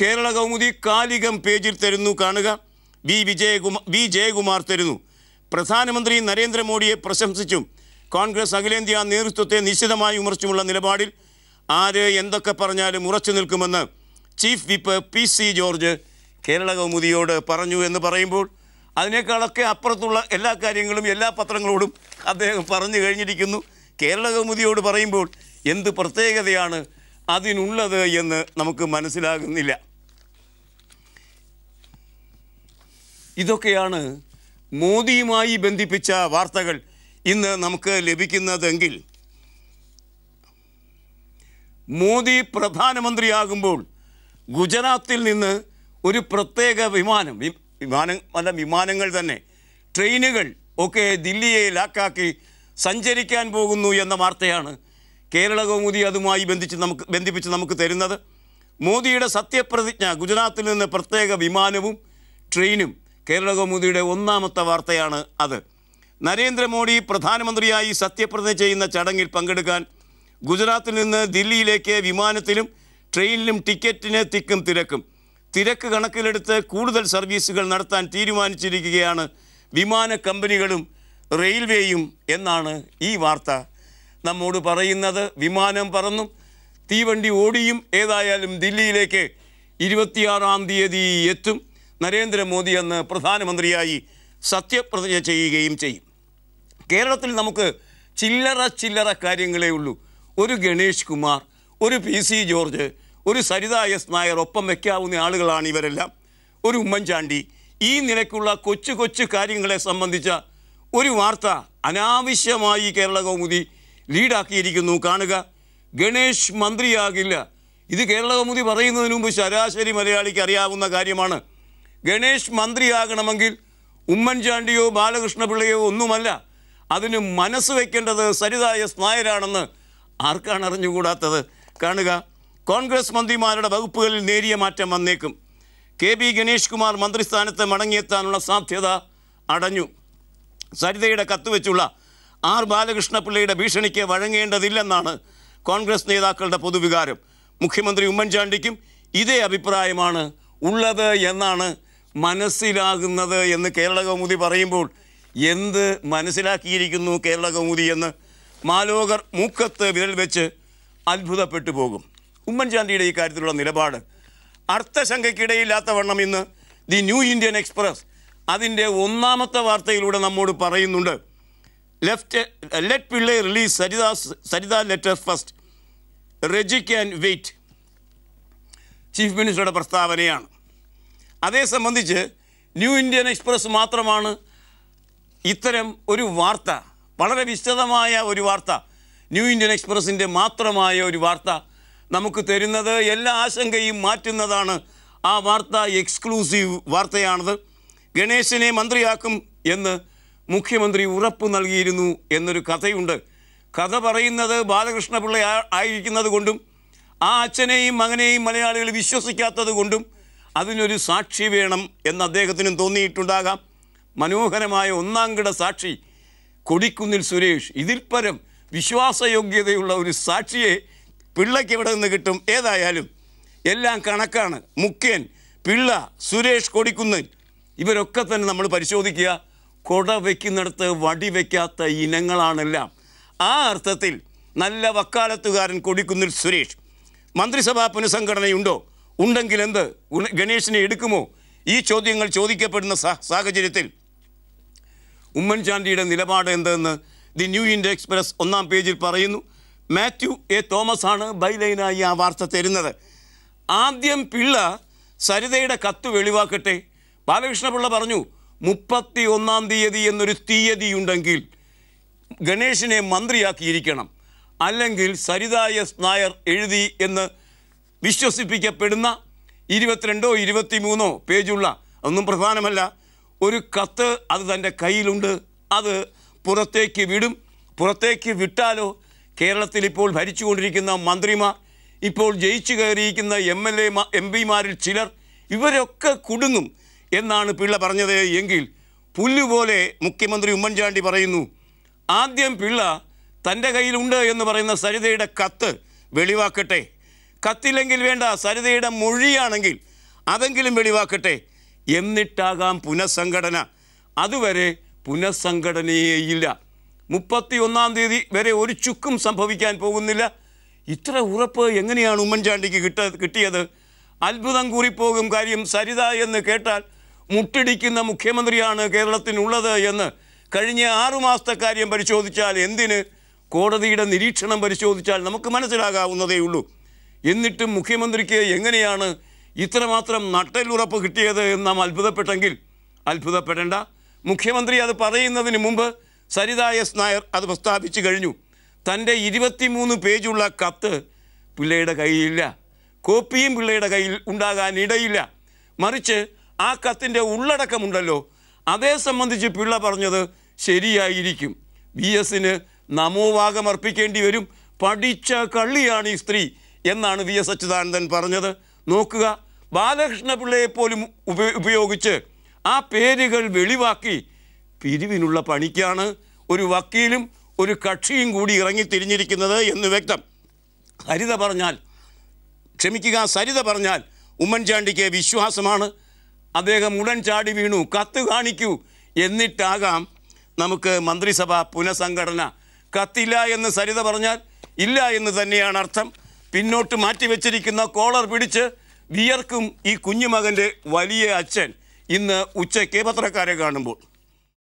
കേരള കൗമുദി കാലികം പേജിൽ തരുന്നു കാണുക വി വിജയകുമാർ വി ജയകുമാർ തരുന്നു പ്രധാനമന്ത്രി നരേന്ദ്രമോദിയെ പ്രശംസിച്ചും കോൺഗ്രസ് അഖിലേന്ത്യാ നേതൃത്വത്തെ നിശ്ചിതമായി വിമർശിച്ചുമുള്ള നിലപാടിൽ ആര് എന്തൊക്കെ പറഞ്ഞാലും ഉറച്ചു നിൽക്കുമെന്ന് chief whip P C George Kerala കൗമുദിയോട് പറഞ്ഞു എന്ന് പറയുമ്പോൾ അതിനേക്കാളൊക്കെ അപ്പുറത്തുള്ള എല്ലാ കാര്യങ്ങളും എല്ലാ പത്രങ്ങളോടും അദ്ദേഹം പറഞ്ഞു കഴിഞ്ഞിരിക്കുന്നു കേരള കൗമുദിയോട് പറയുമ്പോൾ എന്ത് പ്രത്യേകതയാണ് അതിനുള്ളത് എന്ന് നമുക്ക് മനസ്സിലാകുന്നില്ല ഇതൊക്കെയാണ് മോദിയുമായി ബന്ധിപ്പിച്ച വാർത്തകൾ ഇന്ന് നമുക്ക് ലഭിക്കുന്നതെങ്കിൽ മോദി പ്രധാനമന്ത്രിയാകുമ്പോൾ ഗുജറാത്തിൽ നിന്ന് ഒരു പ്രത്യേക വിമാനം വിമാനം അല്ല വിമാനങ്ങൾ തന്നെ ട്രെയിനുകൾ ഒക്കെ ദില്ലിയെ ലാക്കാക്കി സഞ്ചരിക്കാൻ പോകുന്നു എന്ന വാർത്തയാണ് കേരള കൗമുദി അതുമായി ബന്ധിച്ച് നമുക്ക് ബന്ധിപ്പിച്ച് നമുക്ക് തരുന്നത് മോദിയുടെ സത്യപ്രതിജ്ഞ ഗുജറാത്തിൽ നിന്ന് പ്രത്യേക വിമാനവും ട്രെയിനും കേരള കൗമുദിയുടെ ഒന്നാമത്തെ വാർത്തയാണ് അത് നരേന്ദ്രമോദി പ്രധാനമന്ത്രിയായി സത്യപ്രതിജ്ഞ ചെയ്യുന്ന ചടങ്ങിൽ പങ്കെടുക്കാൻ ഗുജറാത്തിൽ നിന്ന് ദില്ലിയിലേക്ക് വിമാനത്തിലും ട്രെയിനിലും ടിക്കറ്റിന് തിക്കും തിരക്കും തിരക്ക് കണക്കിലെടുത്ത് കൂടുതൽ സർവീസുകൾ നടത്താൻ തീരുമാനിച്ചിരിക്കുകയാണ് വിമാന കമ്പനികളും റെയിൽവേയും എന്നാണ് ഈ വാർത്ത നമ്മോട് പറയുന്നത് വിമാനം പറന്നും തീവണ്ടി ഓടിയും ഏതായാലും ദില്ലിയിലേക്ക് ഇരുപത്തിയാറാം തീയതി എത്തും നരേന്ദ്രമോദി അന്ന് പ്രധാനമന്ത്രിയായി സത്യപ്രതിജ്ഞ ചെയ്യുകയും ചെയ്യും കേരളത്തിൽ നമുക്ക് ചില്ലറ ചില്ലറ കാര്യങ്ങളേ ഉള്ളൂ ഒരു ഗണേഷ് കുമാർ ഒരു പി സി ജോർജ് ഒരു സരിത എസ് നായർ ഒപ്പം വയ്ക്കാവുന്ന ആളുകളാണ് ഇവരെല്ലാം ഒരു ഉമ്മൻചാണ്ടി ഈ നിലയ്ക്കുള്ള കൊച്ചു കൊച്ചു കാര്യങ്ങളെ സംബന്ധിച്ച ഒരു വാർത്ത അനാവശ്യമായി കേരള കൗമുദി ലീഡാക്കിയിരിക്കുന്നു കാണുക ഗണേഷ് മന്ത്രിയാകില്ല ഇത് കേരള കൗമുദി പറയുന്നതിന് മുമ്പ് ശരാശരി മലയാളിക്ക് അറിയാവുന്ന കാര്യമാണ് ഗണേഷ് മന്ത്രിയാകണമെങ്കിൽ ഉമ്മൻചാണ്ടിയോ ബാലകൃഷ്ണപിള്ളയോ ഒന്നുമല്ല അതിന് മനസ്സ് വയ്ക്കേണ്ടത് സരിതായ സ്നായരാണെന്ന് ആർക്കാണ് അറിഞ്ഞുകൂടാത്തത് കാണുക കോൺഗ്രസ് മന്ത്രിമാരുടെ വകുപ്പുകളിൽ നേരിയ മാറ്റം വന്നേക്കും കെ ബി ഗണേഷ് കുമാർ മന്ത്രിസ്ഥാനത്ത് മടങ്ങിയെത്താനുള്ള സാധ്യത അടഞ്ഞു സരിതയുടെ കത്തുവെച്ചുള്ള ആർ ബാലകൃഷ്ണപിള്ളയുടെ ഭീഷണിക്ക് വഴങ്ങേണ്ടതില്ലെന്നാണ് കോൺഗ്രസ് നേതാക്കളുടെ പൊതുവികാരം മുഖ്യമന്ത്രി ഉമ്മൻചാണ്ടിക്കും ഇതേ അഭിപ്രായമാണ് ഉള്ളത് എന്നാണ് മനസ്സിലാകുന്നത് എന്ന് കേരളകൗമുദി പറയുമ്പോൾ എന്ത് മനസ്സിലാക്കിയിരിക്കുന്നു കേരളകൗമുദി എന്ന് മാലോകർ മൂക്കത്ത് വിരൽ വെച്ച് അത്ഭുതപ്പെട്ടു പോകും ഉമ്മൻചാണ്ടിയുടെ ഈ കാര്യത്തിലുള്ള നിലപാട് അർത്ഥശങ്കയ്ക്കിടയില്ലാത്ത വണ്ണം ഇന്ന് ദി ന്യൂ ഇന്ത്യൻ എക്സ്പ്രസ് അതിൻ്റെ ഒന്നാമത്തെ വാർത്തയിലൂടെ നമ്മോട് പറയുന്നുണ്ട് left let Pillai release Saritha Saritha letter first റെജി ക്യാൻ വെയിറ്റ് ചീഫ് മിനിസ്റ്ററുടെ പ്രസ്താവനയാണ് അതേ സംബന്ധിച്ച് ന്യൂ ഇന്ത്യൻ എക്സ്പ്രസ് മാത്രമാണ് ഇത്തരം ഒരു വാർത്ത വളരെ വിശദമായ ഒരു വാർത്ത ന്യൂ ഇന്ത്യൻ എക്സ്പ്രസിൻ്റെ മാത്രമായ ഒരു വാർത്ത നമുക്ക് തരുന്നത് എല്ലാ ആശങ്കയും മാറ്റുന്നതാണ് ആ വാർത്ത എക്സ്ക്ലൂസീവ് വാർത്തയാണത് ഗണേശനെ മന്ത്രിയാക്കും എന്ന് മുഖ്യമന്ത്രി ഉറപ്പ് നൽകിയിരുന്നു എന്നൊരു കഥയുണ്ട് കഥ പറയുന്നത് ബാലകൃഷ്ണപിള്ള ആയിരിക്കുന്നത് കൊണ്ടും ആ അച്ഛനെയും മകനെയും മലയാളികൾ വിശ്വസിക്കാത്തത് കൊണ്ടും അതിനൊരു സാക്ഷി വേണം എന്ന് അദ്ദേഹത്തിനും തോന്നിയിട്ടുണ്ടാകാം മനോഹരമായ ഒന്നാം കിട സാക്ഷി കൊടിക്കുന്നിൽ സുരേഷ് ഇതിൽ പരം വിശ്വാസയോഗ്യതയുള്ള ഒരു സാക്ഷിയെ പിള്ളയ്ക്ക് ഇവിടെ നിന്ന് കിട്ടും ഏതായാലും എല്ലാം കണക്കാണ് മുഖ്യൻ പിള്ള സുരേഷ് കൊടിക്കുന്നിൽ ഇവരൊക്കെ തന്നെ നമ്മൾ പരിശോധിക്കുക കൊട വയ്ക്കുന്നിടത്ത് വടി വയ്ക്കാത്ത ഇനങ്ങളാണെല്ലാം ആ അർത്ഥത്തിൽ നല്ല വക്കാലത്തുകാരൻ കൊടിക്കുന്നിൽ സുരേഷ് മന്ത്രിസഭാ പുനഃസംഘടനയുണ്ടോ ഉണ്ടെങ്കിൽ എന്ത് ഗണേഷിനെ എടുക്കുമോ ഈ ചോദ്യങ്ങൾ ചോദിക്കപ്പെടുന്ന സാഹചര്യത്തിൽ ഉമ്മൻചാണ്ടിയുടെ നിലപാട് എന്തെന്ന് ദി ന്യൂ ഇന്ത്യ എക്സ്പ്രസ് ഒന്നാം പേജിൽ പറയുന്നു മാത്യു എ തോമസ് ആണ് ബൈലൈനായി ആ വാർത്ത തരുന്നത് ആദ്യം പിള്ള സരിതയുടെ കത്ത് വെളിവാക്കട്ടെ ബാലകൃഷ്ണപിള്ള പറഞ്ഞു മുപ്പത്തി ഒന്നാം തീയതി എന്നൊരു ഉണ്ടെങ്കിൽ ഗണേഷിനെ മന്ത്രിയാക്കിയിരിക്കണം അല്ലെങ്കിൽ സരിതായ നായർ എഴുതി എന്ന് വിശ്വസിപ്പിക്കപ്പെടുന്ന ഇരുപത്തിരണ്ടോ ഇരുപത്തിമൂന്നോ പേജുള്ള ഒന്നും പ്രധാനമല്ല ഒരു കത്ത് അത് തൻ്റെ കയ്യിലുണ്ട് അത് പുറത്തേക്ക് വിടും പുറത്തേക്ക് വിട്ടാലോ കേരളത്തിൽ ഇപ്പോൾ ഭരിച്ചുകൊണ്ടിരിക്കുന്ന മന്ത്രിമാർ ഇപ്പോൾ ജയിച്ചു കയറിയിരിക്കുന്ന എം എൽ എ എം പിമാരിൽ ചിലർ ഇവരൊക്കെ കുടുങ്ങും എന്നാണ് പിള്ള പറഞ്ഞത് എങ്കിൽ പുല്ലുപോലെ മുഖ്യമന്ത്രി ഉമ്മൻചാണ്ടി പറയുന്നു ആദ്യം പിള്ള തൻ്റെ കയ്യിലുണ്ട് എന്ന് പറയുന്ന സരിതയുടെ കത്ത് വെളിവാക്കട്ടെ കത്തില്ലെങ്കിൽ വേണ്ട സരിതയുടെ മൊഴിയാണെങ്കിൽ അതെങ്കിലും വെളിവാക്കട്ടെ എന്നിട്ടാകാം പുനഃസംഘടന അതുവരെ പുനഃസംഘടനയേയില്ല ഒന്നാം തീയതി വരെ ഒരു ചുക്കും സംഭവിക്കാൻ പോകുന്നില്ല ഇത്ര ഉറപ്പ് എങ്ങനെയാണ് ഉമ്മൻചാണ്ടിക്ക് കിട്ട കിട്ടിയത് അത്ഭുതം കൂറിപ്പോകും കാര്യം സരിത എന്ന് കേട്ടാൽ മുട്ടിടിക്കുന്ന മുഖ്യമന്ത്രിയാണ് കേരളത്തിനുള്ളത് എന്ന് കഴിഞ്ഞ ആറുമാസത്തെ കാര്യം പരിശോധിച്ചാൽ എന്തിന് കോടതിയുടെ നിരീക്ഷണം പരിശോധിച്ചാൽ നമുക്ക് മനസ്സിലാകാവുന്നതേ ഉള്ളൂ എന്നിട്ടും മുഖ്യമന്ത്രിക്ക് എങ്ങനെയാണ് ഇത്രമാത്രം നട്ടലുറപ്പ് കിട്ടിയത് എന്ന് നാം അത്ഭുതപ്പെട്ടെങ്കിൽ അത്ഭുതപ്പെടേണ്ട മുഖ്യമന്ത്രി അത് പറയുന്നതിന് മുമ്പ് സരിത എസ് നായർ അത് പ്രസ്താവിച്ചു കഴിഞ്ഞു തൻ്റെ ഇരുപത്തിമൂന്ന് പേജുള്ള കത്ത് പിള്ളയുടെ കയ്യിലില്ല കോപ്പിയും പിള്ളയുടെ കയ്യിൽ ഉണ്ടാകാനിടയില്ല മറിച്ച് ആ കത്തിൻ്റെ ഉള്ളടക്കമുണ്ടല്ലോ അതേ സംബന്ധിച്ച് പിള്ള പറഞ്ഞത് ശരിയായിരിക്കും വി എസിന് നമോവാഗം അർപ്പിക്കേണ്ടി വരും പഠിച്ച കള്ളിയാണ് ഈ സ്ത്രീ എന്നാണ് വി എസ് അച്യുതാനന്ദൻ പറഞ്ഞത് നോക്കുക ബാലകൃഷ്ണ പോലും ഉപയോഗിച്ച് ആ പേരുകൾ വെളിവാക്കി പിരിവിനുള്ള പണിക്കാണ് ഒരു വക്കീലും ഒരു കക്ഷിയും കൂടി ഇറങ്ങി തിരിഞ്ഞിരിക്കുന്നത് എന്ന് വ്യക്തം ഹരിത പറഞ്ഞാൽ ക്ഷമിക്കുക സരിത പറഞ്ഞാൽ ഉമ്മൻചാണ്ടിക്ക് വിശ്വാസമാണ് അദ്ദേഹം ഉടൻ ചാടി വീണു കത്ത് കാണിക്കൂ എന്നിട്ടാകാം നമുക്ക് മന്ത്രിസഭ പുനഃസംഘടന കത്തില്ല എന്ന് സരിത പറഞ്ഞാൽ ഇല്ല എന്ന് തന്നെയാണ് അർത്ഥം പിന്നോട്ട് മാറ്റിവെച്ചിരിക്കുന്ന കോളർ പിടിച്ച് വിയർക്കും ഈ കുഞ്ഞുമകൻ്റെ വലിയ അച്ഛൻ ഇന്ന് ഉച്ചയ്ക്ക് പത്രക്കാരെ കാണുമ്പോൾ